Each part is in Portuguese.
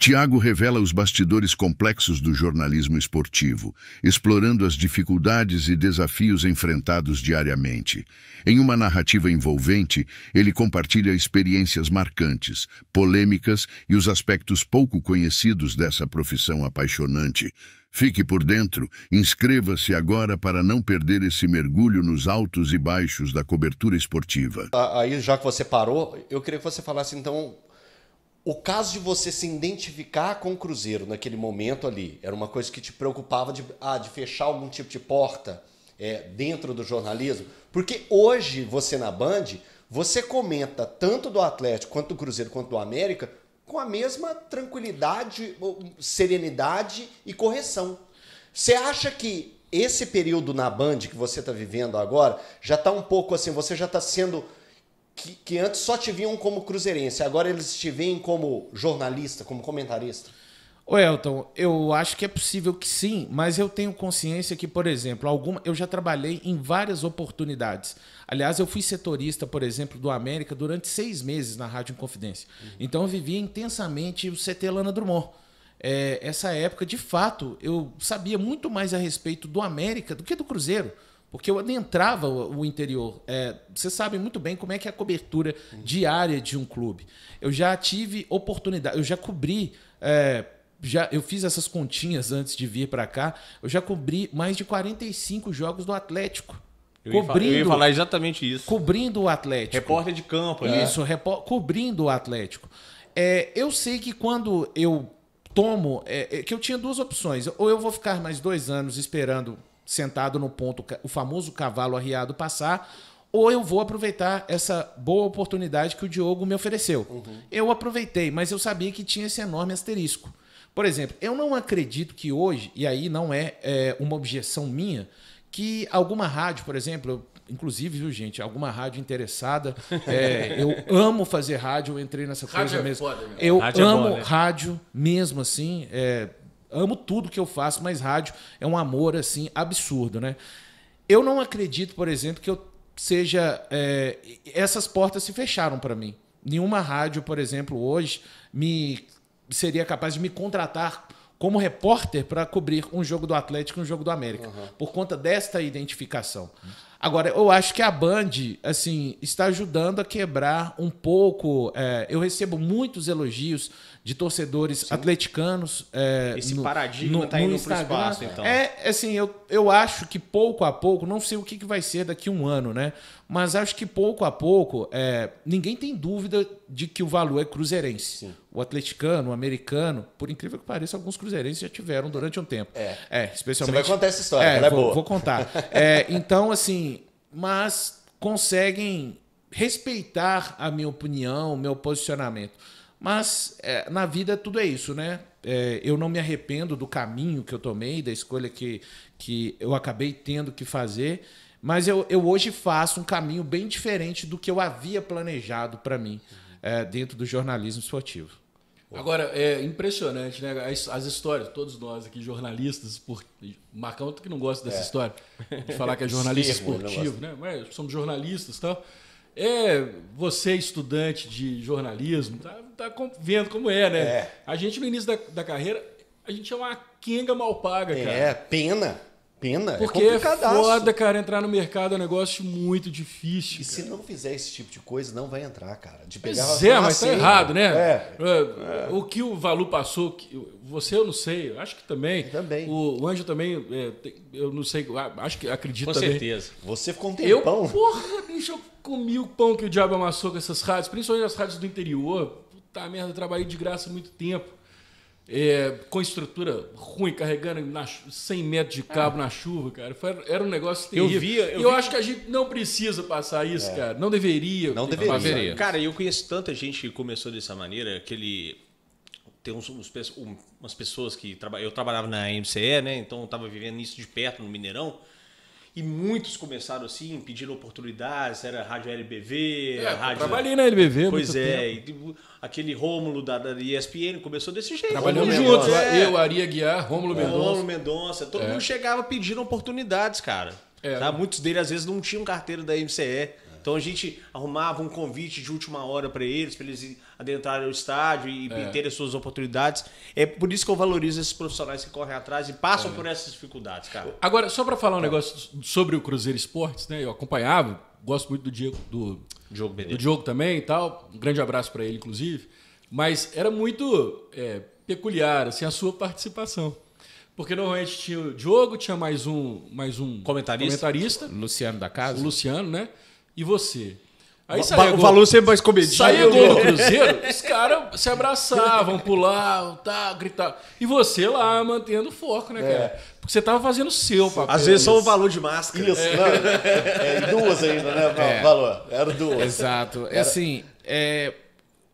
Tiago revela os bastidores complexos do jornalismo esportivo, explorando as dificuldades e desafios enfrentados diariamente. Em uma narrativa envolvente, ele compartilha experiências marcantes, polêmicas e os aspectos pouco conhecidos dessa profissão apaixonante. Fique por dentro, inscreva-se agora para não perder esse mergulho nos altos e baixos da cobertura esportiva. Ah, aí, já que você parou, eu queria que você falasse então o caso de você se identificar com o Cruzeiro naquele momento ali, era uma coisa que te preocupava de, ah, de fechar algum tipo de porta é, dentro do jornalismo? Porque hoje, você na Band, você comenta tanto do Atlético, quanto do Cruzeiro, quanto do América, com a mesma tranquilidade, serenidade e correção. Você acha que esse período na Band que você está vivendo agora já está um pouco assim, você já está sendo que, que antes só te viam como cruzeirense, agora eles te veem como jornalista, como comentarista? Ô Elton, eu acho que é possível que sim, mas eu tenho consciência que, por exemplo, alguma, eu já trabalhei em várias oportunidades. Aliás, eu fui setorista, por exemplo, do América durante seis meses na Rádio Inconfidência. Uhum. Então eu vivia intensamente o CT Lana Drummond. É, essa época, de fato, eu sabia muito mais a respeito do América do que do Cruzeiro. Porque eu adentrava o, o interior. É, você sabe muito bem como é que é a cobertura uhum. diária de um clube. Eu já tive oportunidade, eu já cobri. É, já, eu fiz essas continhas antes de vir para cá. Eu já cobri mais de 45 jogos do Atlético. Eu ia, cobrindo, eu ia falar exatamente isso. Cobrindo o Atlético. Repórter de campo, né? Isso, cobrindo o Atlético. É, eu sei que quando eu tomo. É, é, que eu tinha duas opções. Ou eu vou ficar mais dois anos esperando sentado no ponto, o famoso cavalo arriado passar, ou eu vou aproveitar essa boa oportunidade que o Diogo me ofereceu. Uhum. Eu aproveitei, mas eu sabia que tinha esse enorme asterisco. Por exemplo, eu não acredito que hoje, e aí não é, é uma objeção minha, que alguma rádio, por exemplo, inclusive, viu, gente, alguma rádio interessada. É, eu amo fazer rádio, eu entrei nessa rádio coisa é mesmo. Foda, né? eu rádio amo é boa, né? rádio mesmo, assim. É, Amo tudo que eu faço, mas rádio é um amor assim absurdo, né? Eu não acredito, por exemplo, que eu seja é, essas portas se fecharam para mim. Nenhuma rádio, por exemplo, hoje me seria capaz de me contratar como repórter para cobrir um jogo do Atlético e um jogo do América, uhum. por conta desta identificação. Agora, eu acho que a Band, assim, está ajudando a quebrar um pouco. É, eu recebo muitos elogios de torcedores Sim. atleticanos. É, Esse no, paradigma está indo para o espaço, então. É, assim, eu, eu acho que pouco a pouco, não sei o que, que vai ser daqui a um ano, né? Mas acho que pouco a pouco, é, ninguém tem dúvida de que o valor é cruzeirense. Sim o atleticano, o americano, por incrível que pareça, alguns cruzeirenses já tiveram durante um tempo. É, é especialmente. Você vai contar essa história, é, ela é vou, boa. Vou contar. é, então, assim, mas conseguem respeitar a minha opinião, o meu posicionamento. Mas é, na vida tudo é isso, né? É, eu não me arrependo do caminho que eu tomei, da escolha que, que eu acabei tendo que fazer. Mas eu, eu hoje faço um caminho bem diferente do que eu havia planejado para mim é, dentro do jornalismo esportivo. Agora, é impressionante, né? As, as, histórias, todos nós aqui, jornalistas, por... Marcão que não gosta dessa é. história, de falar que é jornalista esportivo, né? Mas somos jornalistas e tal. É, você, estudante de jornalismo, tá, tá vendo como é, né? É. A gente, no início da, da carreira, a gente é uma quenga mal paga, é, cara. É, pena pena. É Porque é, é foda, cara, entrar no mercado é um negócio muito difícil. E cara. se não fizer esse tipo de coisa, não vai entrar, cara. De pegar pois é, mas tá errado, né? É. É. O que o Valu passou, você eu não sei, acho que também. Eu também. O, Anjo também, é, eu não sei, acho que acredito com também. Com certeza. Você ficou um tempão. Eu, porra, bicho, eu comi o pão que o diabo amassou com essas rádios, principalmente as rádios do interior. Puta merda, eu trabalhei de graça muito tempo. É, com estrutura ruim, carregando na, 100 metros de cabo é. na chuva, cara. Foi, era um negócio terrível. Eu via. Eu, eu vi... acho que a gente não precisa passar isso, é. cara. Não deveria. Não deveria. Cara, eu conheço tanta gente que começou dessa maneira, aquele. Tem uns, uns umas pessoas que. Traba... Eu trabalhava na MCE, né? Então eu tava vivendo isso de perto no Mineirão. E muitos começaram assim, pedindo oportunidades, era Rádio LBV, é, rádio... Trabalhei na LBV, Pois é, e, tipo, aquele Rômulo da, da, ESPN começou desse jeito. Trabalhamos juntos. É. Eu, Aria Guiar, Rômulo é, Mendonça. Rômulo Mendonça, todo é. mundo chegava pedindo oportunidades, cara. É. Tá? Muitos deles às vezes não tinham carteira da MCE. Então a gente arrumava um convite de última hora para eles, para eles adentrarem o estádio e é. terem as suas oportunidades. É por isso que eu valorizo esses profissionais que correm atrás e passam é. por essas dificuldades, cara. Agora, só para falar um tá. negócio sobre o Cruzeiro Esportes, né? Eu acompanhava, gosto muito do Diego, do Diogo, do Diogo também e tal. Um grande abraço para ele, inclusive. Mas era muito é, peculiar assim, a sua participação. Porque normalmente tinha o Diogo, tinha mais um, mais um comentarista, comentarista. Luciano da casa. O Luciano, né? e você. Aí saía o gol, valor sempre mais comedido. Saía gol do Cruzeiro, os caras se abraçavam, pulavam, tá, gritavam. E você lá mantendo o foco, né, é. cara? Porque você tava fazendo o seu papel. Às vezes só o valor de máscara. Isso, é. Não, é, duas ainda, né? É. valor. Era duas. Exato. É Era... Assim, é.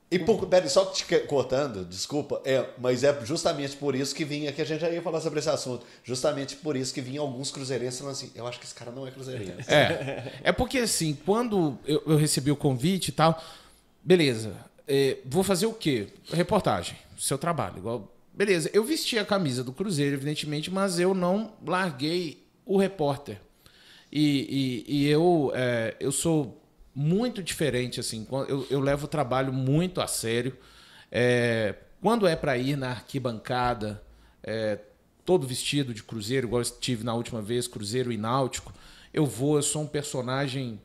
E por, pera, só te cortando, desculpa, é, mas é justamente por isso que vinha, que a gente já ia falar sobre esse assunto, justamente por isso que vinha alguns cruzeirenses falando assim, eu acho que esse cara não é cruzeirense. É, é porque assim, quando eu, eu recebi o convite e tal, beleza, é, vou fazer o quê? Reportagem, seu trabalho, igual, beleza, eu vesti a camisa do Cruzeiro, evidentemente, mas eu não larguei o repórter. E, e, e eu, é, eu sou muito diferente. assim. Eu, eu levo o trabalho muito a sério. É, quando é para ir na arquibancada, é, todo vestido de cruzeiro, igual eu estive na última vez, cruzeiro e náutico, eu vou, eu sou um personagem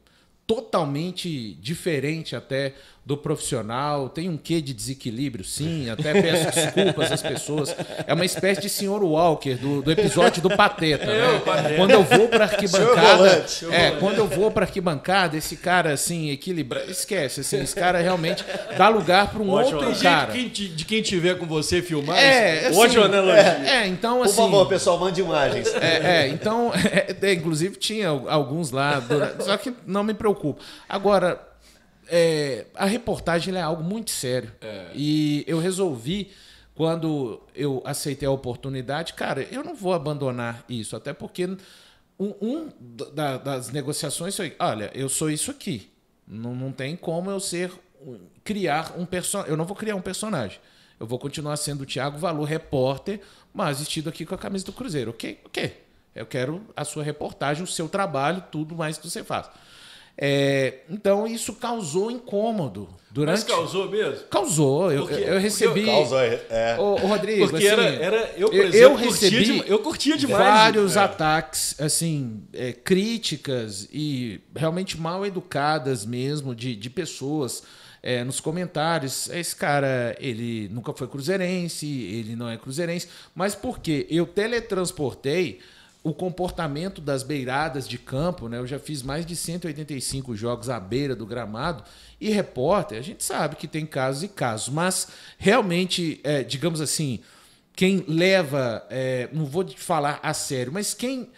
totalmente diferente até do profissional, tem um quê de desequilíbrio, sim, até peço desculpas às pessoas. É uma espécie de senhor Walker do, do episódio do Pateta, né? Quando eu vou para arquibancada, é, quando eu vou para arquibancada, esse cara assim equilibra, esquece, assim, esse cara realmente dá lugar para um Ótimo, outro gente, cara. Quem te, de quem tiver com você filmar, é, assim, ótima é, é, é, então assim, Por favor, pessoal, mande imagens. É, é então, é, é, inclusive tinha alguns lá, só que não me preocupa preocupo. Agora, é, a reportagem é algo muito sério. É. E eu resolvi, quando eu aceitei a oportunidade, cara, eu não vou abandonar isso, até porque um, um da, das negociações foi: olha, eu sou isso aqui. Não, não tem como eu ser criar um personagem. Eu não vou criar um personagem. Eu vou continuar sendo o Thiago Valor, repórter, mas vestido aqui com a camisa do Cruzeiro. Ok? Ok. Eu quero a sua reportagem, o seu trabalho, tudo mais que você faz. É, então isso causou incômodo durante. Mas causou mesmo? Causou. Eu, porque, eu recebi. Causou, é, é. Ô, ô, Rodrigo. Porque assim, era, era eu, por exemplo, eu recebi curtia de, eu curtia demais. Vários é. ataques, assim, é, críticas e realmente mal educadas mesmo de, de pessoas. É, nos comentários. Esse cara, ele nunca foi cruzeirense, ele não é cruzeirense, mas por quê? eu teletransportei o comportamento das beiradas de campo, né? Eu já fiz mais de 185 jogos à beira do gramado e repórter, a gente sabe que tem casos e casos, mas realmente, é, digamos assim, quem leva, é, não vou falar a sério, mas quem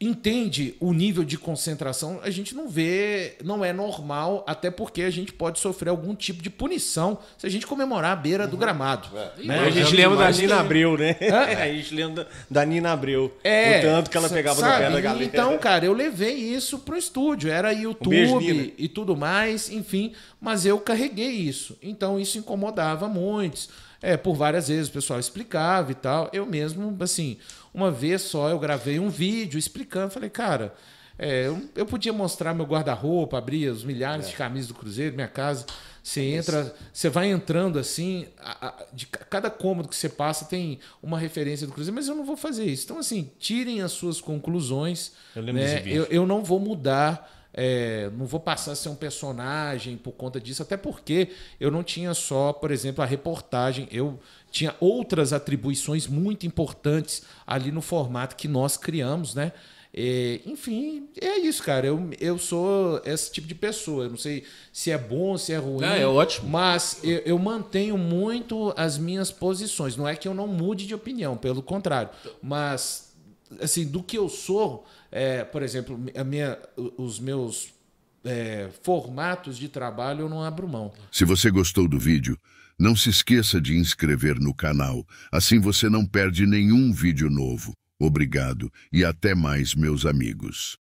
entende o nível de concentração, a gente não vê, não é normal, até porque a gente pode sofrer algum tipo de punição se a gente comemorar a beira uhum. do gramado. É. Né? A gente lembra da Nina Abreu, né? É. A gente lembra da Nina Abril É. O tanto que ela pegava sabe? no pé da galera. Então, cara, eu levei isso pro estúdio. Era YouTube um beijo, e tudo mais, enfim. Mas eu carreguei isso. Então, isso incomodava muitos. É, por várias vezes o pessoal explicava e tal. Eu mesmo, assim, uma vez só eu gravei um vídeo explicando, falei, cara, é, eu, eu, podia mostrar meu guarda-roupa, abrir os milhares é. de camisas do Cruzeiro, minha casa. Você é entra, você vai entrando assim, a, a, de cada cômodo que você passa tem uma referência do Cruzeiro, mas eu não vou fazer isso. Então, assim, tirem as suas conclusões. Eu lembro né? eu, eu não vou mudar. É, não vou passar a ser um personagem por conta disso, até porque eu não tinha só, por exemplo, a reportagem. Eu tinha outras atribuições muito importantes ali no formato que nós criamos, né? É, enfim, é isso, cara. Eu, eu sou esse tipo de pessoa. Eu não sei se é bom, se é ruim. Ah, é ótimo. Mas eu, eu, mantenho muito as minhas posições. Não é que eu não mude de opinião, pelo contrário. Mas, assim, do que eu sou, é, por exemplo, a minha, os meus é, formatos de trabalho eu não abro mão. Se você gostou do vídeo, não se esqueça de inscrever no canal, assim você não perde nenhum vídeo novo. Obrigado e até mais, meus amigos.